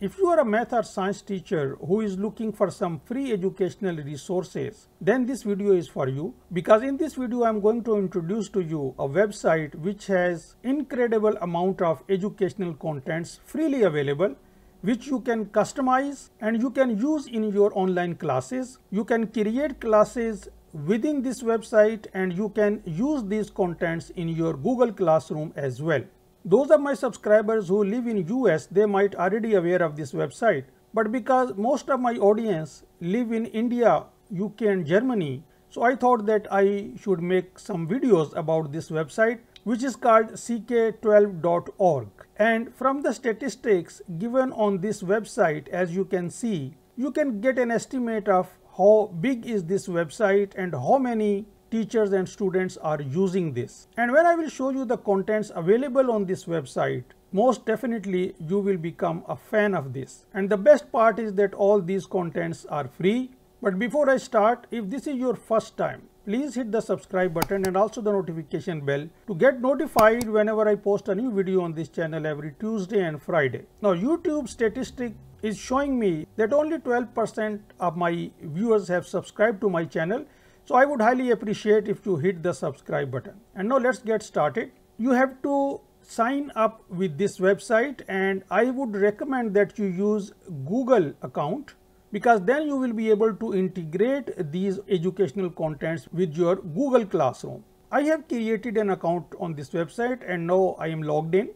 If you are a math or science teacher who is looking for some free educational resources, then this video is for you because in this video I am going to introduce to you a website which has incredible amount of educational contents freely available which you can customize and you can use in your online classes. You can create classes within this website and you can use these contents in your Google Classroom as well. Those of my subscribers who live in US, they might already aware of this website. But because most of my audience live in India, UK and Germany, so I thought that I should make some videos about this website which is called ck12.org. And from the statistics given on this website as you can see, you can get an estimate of how big is this website and how many teachers and students are using this. And when I will show you the contents available on this website, most definitely you will become a fan of this. And the best part is that all these contents are free. But before I start, if this is your first time, please hit the subscribe button and also the notification bell to get notified whenever I post a new video on this channel every Tuesday and Friday. Now YouTube statistic is showing me that only 12% of my viewers have subscribed to my channel so I would highly appreciate if you hit the subscribe button. And now let's get started. You have to sign up with this website and I would recommend that you use Google account because then you will be able to integrate these educational contents with your Google Classroom. I have created an account on this website and now I am logged in.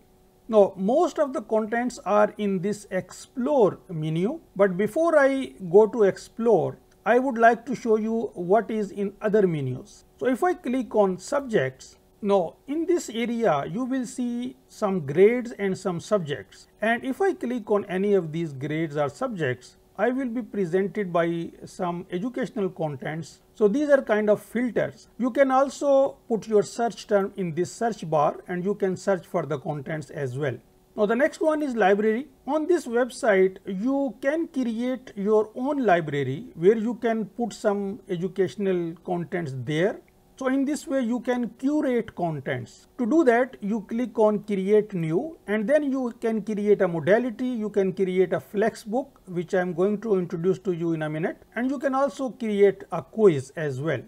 Now most of the contents are in this explore menu but before I go to explore I would like to show you what is in other menus. So if I click on subjects, now in this area you will see some grades and some subjects and if I click on any of these grades or subjects, I will be presented by some educational contents. So these are kind of filters. You can also put your search term in this search bar and you can search for the contents as well. Now the next one is library. On this website, you can create your own library where you can put some educational contents there. So in this way, you can curate contents. To do that, you click on create new and then you can create a modality. You can create a flex book, which I'm going to introduce to you in a minute. And you can also create a quiz as well.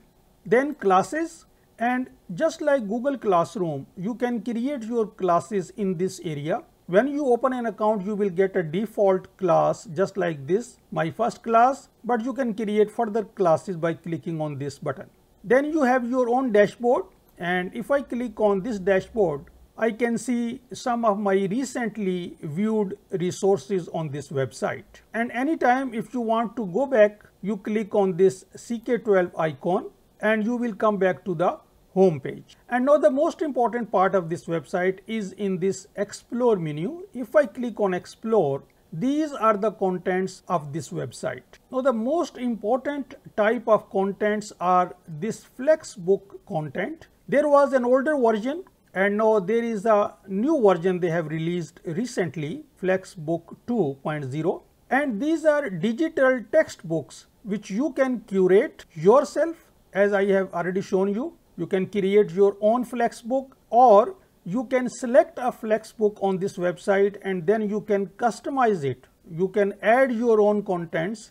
Then classes, and just like Google Classroom, you can create your classes in this area. When you open an account, you will get a default class just like this, my first class, but you can create further classes by clicking on this button. Then you have your own dashboard and if I click on this dashboard, I can see some of my recently viewed resources on this website. And anytime if you want to go back, you click on this CK12 icon and you will come back to the homepage. And now the most important part of this website is in this explore menu. If I click on explore, these are the contents of this website. Now the most important type of contents are this flexbook content. There was an older version and now there is a new version they have released recently flexbook 2.0 and these are digital textbooks which you can curate yourself as I have already shown you you can create your own flexbook or you can select a flexbook on this website and then you can customize it. You can add your own contents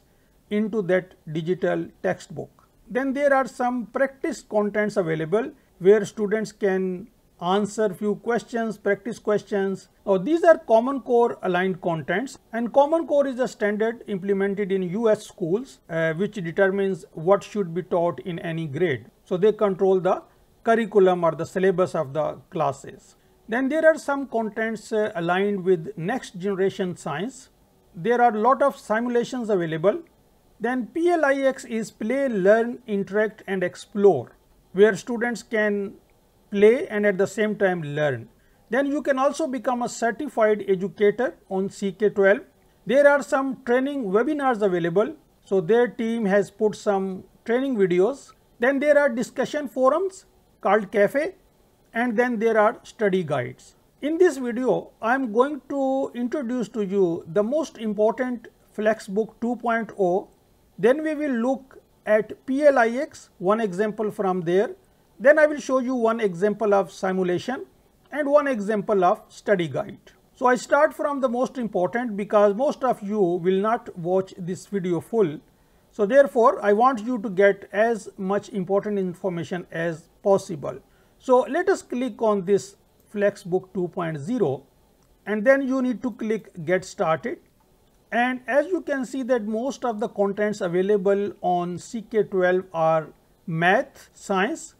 into that digital textbook. Then there are some practice contents available where students can answer few questions, practice questions. Now these are common core aligned contents and common core is a standard implemented in US schools uh, which determines what should be taught in any grade. So they control the curriculum or the syllabus of the classes. Then there are some contents uh, aligned with next generation science. There are lot of simulations available. Then PLIX is play, learn, interact and explore where students can play and at the same time learn. Then you can also become a certified educator on CK12. There are some training webinars available. So their team has put some training videos then there are discussion forums called cafe and then there are study guides. In this video, I am going to introduce to you the most important Flexbook 2.0. Then we will look at PLIX, one example from there. Then I will show you one example of simulation and one example of study guide. So I start from the most important because most of you will not watch this video full. So, therefore, I want you to get as much important information as possible. So, let us click on this Flexbook 2.0 and then you need to click get started. And as you can see that most of the contents available on CK12 are math, science,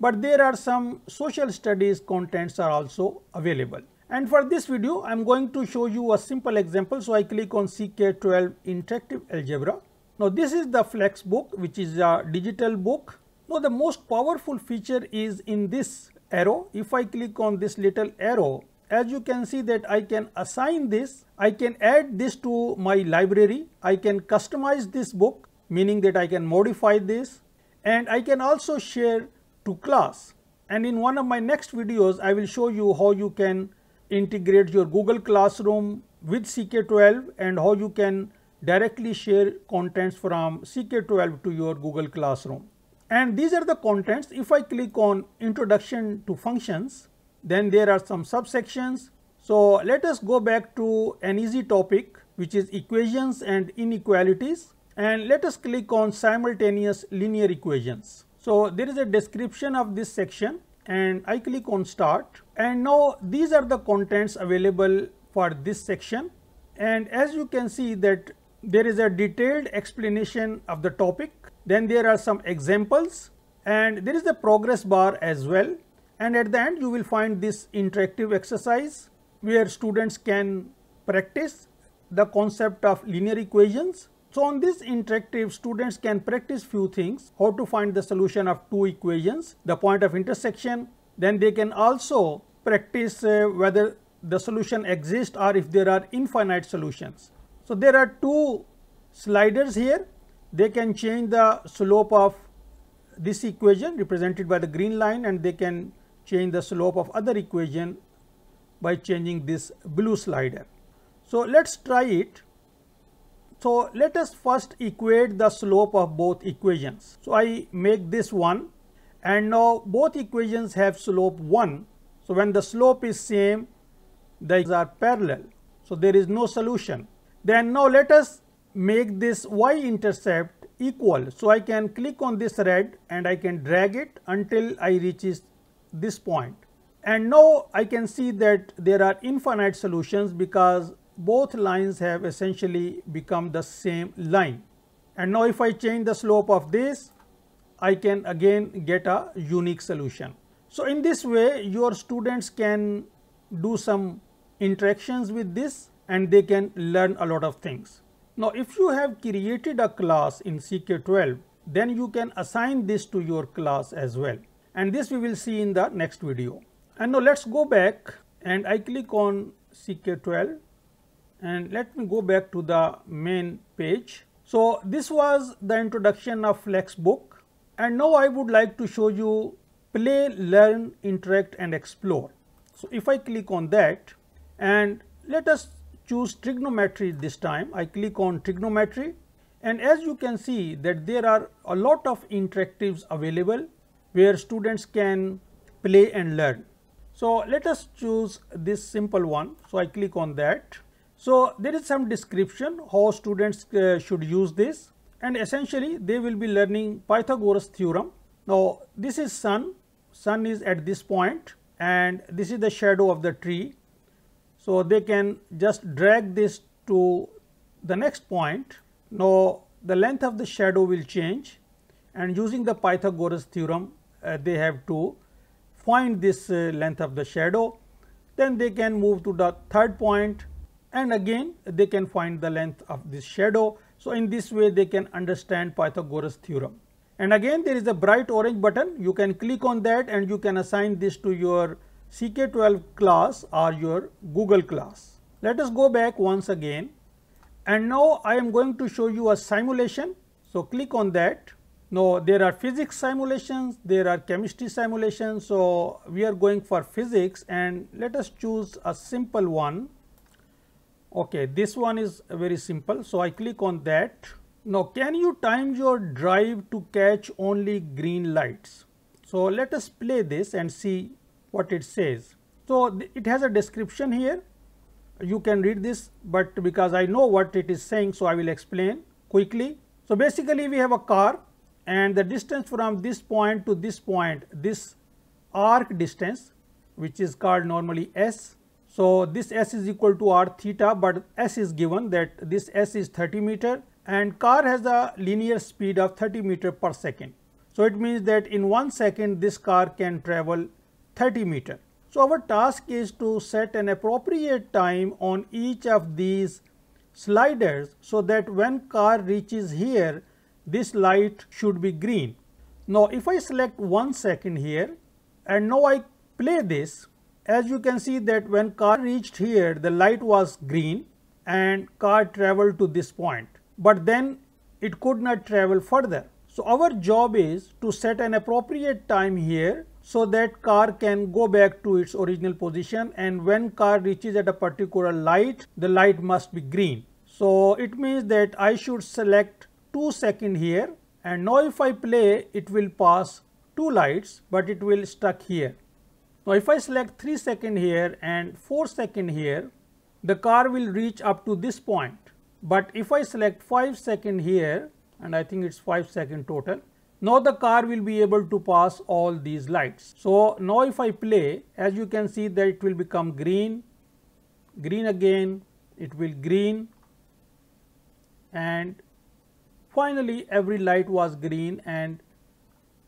but there are some social studies contents are also available. And for this video, I'm going to show you a simple example. So I click on CK12 interactive algebra now this is the flex book which is a digital book. Now the most powerful feature is in this arrow. If I click on this little arrow as you can see that I can assign this, I can add this to my library, I can customize this book meaning that I can modify this and I can also share to class and in one of my next videos I will show you how you can integrate your Google Classroom with CK12 and how you can directly share contents from CK12 to your Google Classroom. And these are the contents. If I click on introduction to functions, then there are some subsections. So let us go back to an easy topic, which is equations and inequalities. And let us click on simultaneous linear equations. So there is a description of this section and I click on start. And now these are the contents available for this section. And as you can see that there is a detailed explanation of the topic. Then there are some examples and there is the progress bar as well. And at the end, you will find this interactive exercise where students can practice the concept of linear equations. So on this interactive, students can practice few things, how to find the solution of two equations, the point of intersection. Then they can also practice uh, whether the solution exists or if there are infinite solutions. So, there are two sliders here, they can change the slope of this equation represented by the green line and they can change the slope of other equation by changing this blue slider. So, let us try it. So, let us first equate the slope of both equations. So, I make this one and now both equations have slope 1. So, when the slope is same, they are parallel. So, there is no solution. Then now let us make this y intercept equal. So I can click on this red and I can drag it until I reaches this point. And now I can see that there are infinite solutions because both lines have essentially become the same line. And now if I change the slope of this, I can again get a unique solution. So in this way, your students can do some interactions with this and they can learn a lot of things. Now, if you have created a class in CK12, then you can assign this to your class as well. And this we will see in the next video. And now let's go back and I click on CK12 and let me go back to the main page. So this was the introduction of Flexbook and now I would like to show you play, learn, interact and explore. So if I click on that and let us choose trigonometry this time. I click on trigonometry and as you can see that there are a lot of interactives available where students can play and learn. So let us choose this simple one. So I click on that. So there is some description how students uh, should use this and essentially they will be learning Pythagoras theorem. Now this is sun, sun is at this point and this is the shadow of the tree so they can just drag this to the next point. Now the length of the shadow will change and using the Pythagoras theorem uh, they have to find this uh, length of the shadow. Then they can move to the third point and again they can find the length of this shadow. So in this way they can understand Pythagoras theorem. And again there is a bright orange button you can click on that and you can assign this to your CK12 class or your Google class. Let us go back once again and now I am going to show you a simulation. So click on that. Now there are physics simulations, there are chemistry simulations. So we are going for physics and let us choose a simple one. Okay, this one is very simple. So I click on that. Now can you time your drive to catch only green lights? So let us play this and see what it says. So it has a description here. You can read this, but because I know what it is saying, so I will explain quickly. So basically we have a car and the distance from this point to this point, this arc distance, which is called normally S. So this S is equal to R theta, but S is given that this S is 30 meter and car has a linear speed of 30 meter per second. So it means that in one second this car can travel 30 meter. So our task is to set an appropriate time on each of these sliders so that when car reaches here, this light should be green. Now if I select one second here and now I play this, as you can see that when car reached here, the light was green and car traveled to this point, but then it could not travel further. So our job is to set an appropriate time here so that car can go back to its original position and when car reaches at a particular light the light must be green so it means that I should select 2 second here and now if I play it will pass 2 lights but it will stuck here. Now if I select 3 second here and 4 second here the car will reach up to this point but if I select 5 second here and I think it's 5 second total now the car will be able to pass all these lights. So now if I play, as you can see that it will become green, green again, it will green and finally every light was green and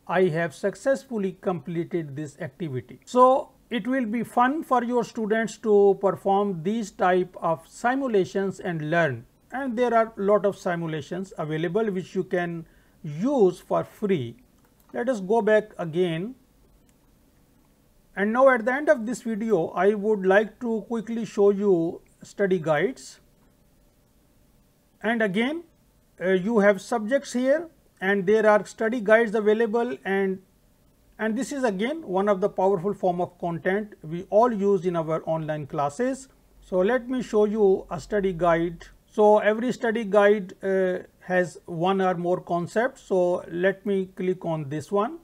I have successfully completed this activity. So it will be fun for your students to perform these type of simulations and learn and there are lot of simulations available which you can use for free. Let us go back again. And now at the end of this video, I would like to quickly show you study guides. And again, uh, you have subjects here and there are study guides available and and this is again one of the powerful form of content we all use in our online classes. So let me show you a study guide. So every study guide uh, has one or more concepts. So, let me click on this one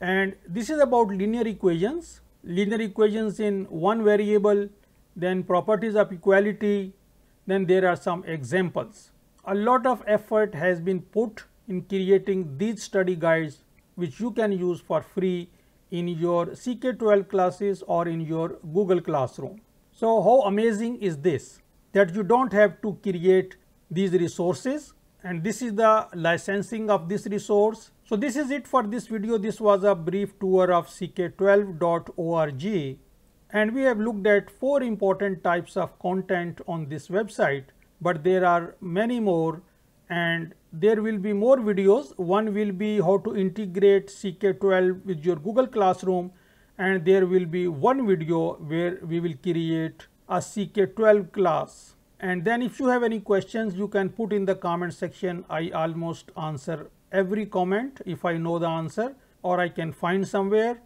and this is about linear equations, linear equations in one variable, then properties of equality, then there are some examples. A lot of effort has been put in creating these study guides which you can use for free in your CK12 classes or in your Google Classroom. So, how amazing is this? that you do not have to create these resources and this is the licensing of this resource. So, this is it for this video. This was a brief tour of ck12.org and we have looked at four important types of content on this website, but there are many more and there will be more videos. One will be how to integrate CK12 with your Google Classroom and there will be one video where we will create a CK12 class. And then if you have any questions, you can put in the comment section. I almost answer every comment if I know the answer or I can find somewhere.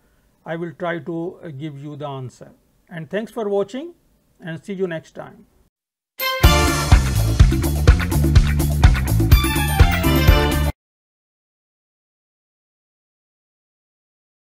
I will try to give you the answer. And thanks for watching and see you next time.